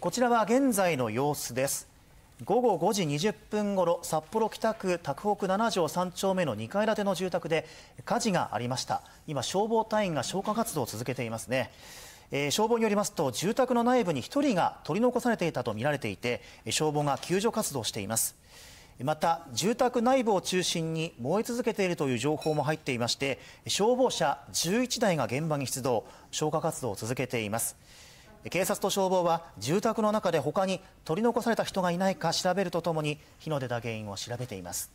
こちらは現在の様子です午後5時20分ごろ札幌北区拓北7条3丁目の2階建ての住宅で火事がありました今消防隊員が消火活動を続けていますね、えー、消防によりますと住宅の内部に1人が取り残されていたとみられていて消防が救助活動していますまた住宅内部を中心に燃え続けているという情報も入っていまして消防車11台が現場に出動消火活動を続けています警察と消防は住宅の中で他に取り残された人がいないか調べるとともに火の出た原因を調べています。